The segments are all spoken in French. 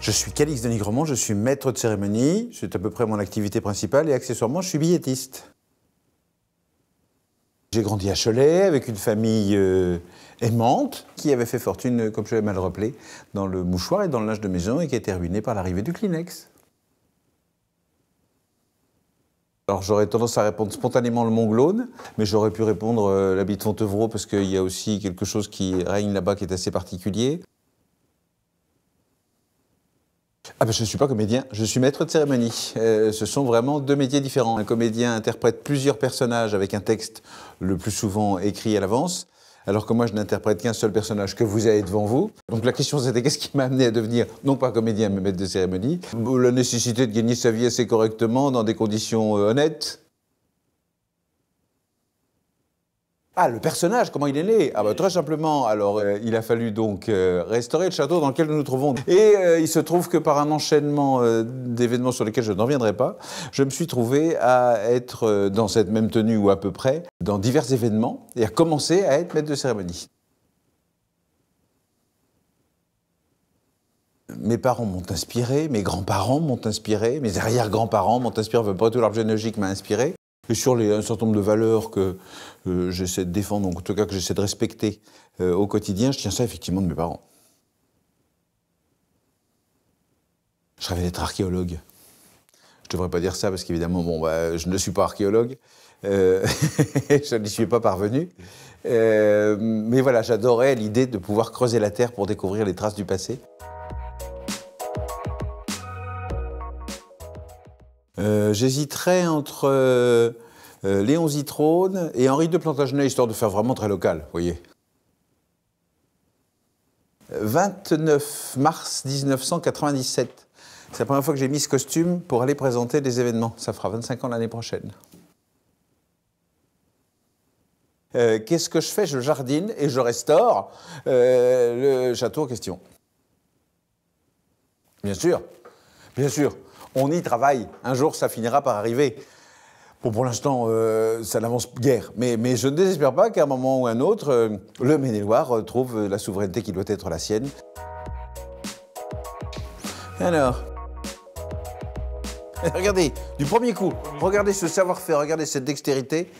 Je suis Calix de Nigremont, je suis maître de cérémonie, c'est à peu près mon activité principale et accessoirement je suis billettiste. J'ai grandi à Cholet avec une famille euh, aimante qui avait fait fortune, euh, comme je l'ai mal rappelé, dans le mouchoir et dans le linge de maison et qui a été ruinée par l'arrivée du Kleenex. Alors j'aurais tendance à répondre spontanément le Monglone, mais j'aurais pu répondre euh, l'habit de Fontevraud parce qu'il y a aussi quelque chose qui règne là-bas qui est assez particulier ah ben je ne suis pas comédien, je suis maître de cérémonie. Euh, ce sont vraiment deux métiers différents. Un comédien interprète plusieurs personnages avec un texte le plus souvent écrit à l'avance, alors que moi je n'interprète qu'un seul personnage que vous avez devant vous. Donc la question c'était qu'est-ce qui m'a amené à devenir non pas comédien mais maître de cérémonie La nécessité de gagner sa vie assez correctement dans des conditions euh, honnêtes, Ah, le personnage, comment il est né Ah bah, très simplement, alors euh, il a fallu donc euh, restaurer le château dans lequel nous nous trouvons. Et euh, il se trouve que par un enchaînement d'événements sur lesquels je n'en reviendrai pas, je me suis trouvé à être dans cette même tenue ou à peu près, dans divers événements, et à commencer à être maître de cérémonie. mes parents m'ont inspiré, mes grands-parents m'ont inspiré, mes arrière-grands-parents m'ont inspiré, enfin, pas tout l'arbre généalogique m'a inspiré. Et sur les, un certain nombre de valeurs que euh, j'essaie de défendre, en tout cas que j'essaie de respecter euh, au quotidien, je tiens ça effectivement de mes parents. Je rêvais d'être archéologue. Je devrais pas dire ça parce qu'évidemment, bon, bah, je ne suis pas archéologue. Euh, je n'y suis pas parvenu. mais voilà, j'adorais l'idée de pouvoir creuser la terre pour découvrir les traces du passé. Euh, j'hésiterais entre euh, euh, Léon Zitrone et Henri de Plantagenet, histoire de faire vraiment très local, vous voyez. 29 mars 1997. C'est la première fois que j'ai mis ce costume pour aller présenter des événements. Ça fera 25 ans l'année prochaine. Qu'est-ce que je fais Je jardine et je restaure le château en question. Bien sûr, bien sûr on y travaille. Un jour, ça finira par arriver. pour l'instant, euh, ça n'avance guère. Mais, je ne désespère pas qu'à un moment ou un autre, euh, le Maine-et-Loire trouve la souveraineté qui doit être la sienne. Alors. Regardez, du premier coup, regardez ce savoir-faire, regardez cette dextérité.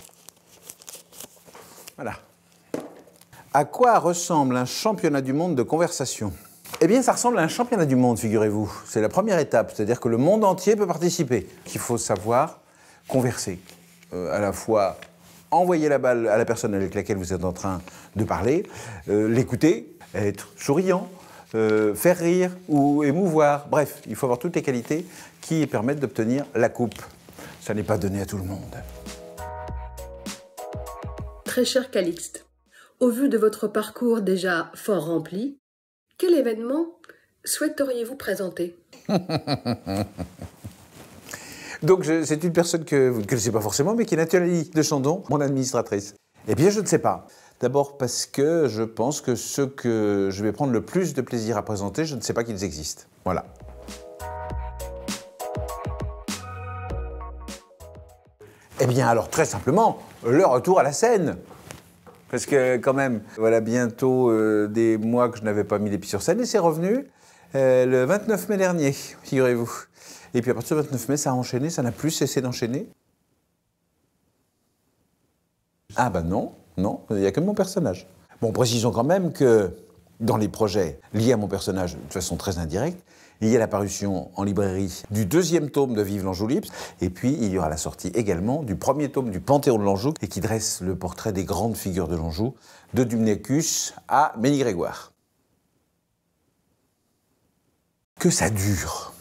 Voilà. À quoi ressemble un championnat du monde de conversation eh bien, ça ressemble à un championnat du monde, figurez-vous. C'est la première étape, c'est-à-dire que le monde entier peut participer. Il faut savoir converser, euh, à la fois envoyer la balle à la personne avec laquelle vous êtes en train de parler, euh, l'écouter, être souriant, euh, faire rire ou émouvoir. Bref, il faut avoir toutes les qualités qui permettent d'obtenir la coupe. Ça n'est pas donné à tout le monde. Très cher Calixte, au vu de votre parcours déjà fort rempli, quel événement souhaiteriez-vous présenter Donc, c'est une personne que vous ne connaissez pas forcément, mais qui est Nathalie de Chandon, mon administratrice. Eh bien, je ne sais pas. D'abord parce que je pense que ce que je vais prendre le plus de plaisir à présenter, je ne sais pas qu'ils existent. Voilà. Eh bien, alors très simplement, le retour à la scène. Parce que quand même, voilà bientôt euh, des mois que je n'avais pas mis les pieds sur scène et c'est revenu euh, le 29 mai dernier, figurez-vous. Et puis à partir du 29 mai, ça a enchaîné, ça n'a plus cessé d'enchaîner. Ah ben non, non, il n'y a que mon personnage. Bon, précisons quand même que dans les projets liés à mon personnage de façon très indirecte. Il y a la en librairie du deuxième tome de Vive l'Anjou Lips, et puis il y aura la sortie également du premier tome du Panthéon de l'Anjou, et qui dresse le portrait des grandes figures de l'Anjou, de Dumnécus à Grégoire Que ça dure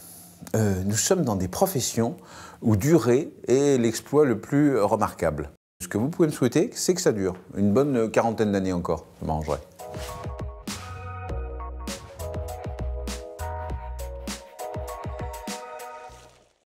euh, Nous sommes dans des professions où durer est l'exploit le plus remarquable. Ce que vous pouvez me souhaiter, c'est que ça dure. Une bonne quarantaine d'années encore, je m'arrangerai.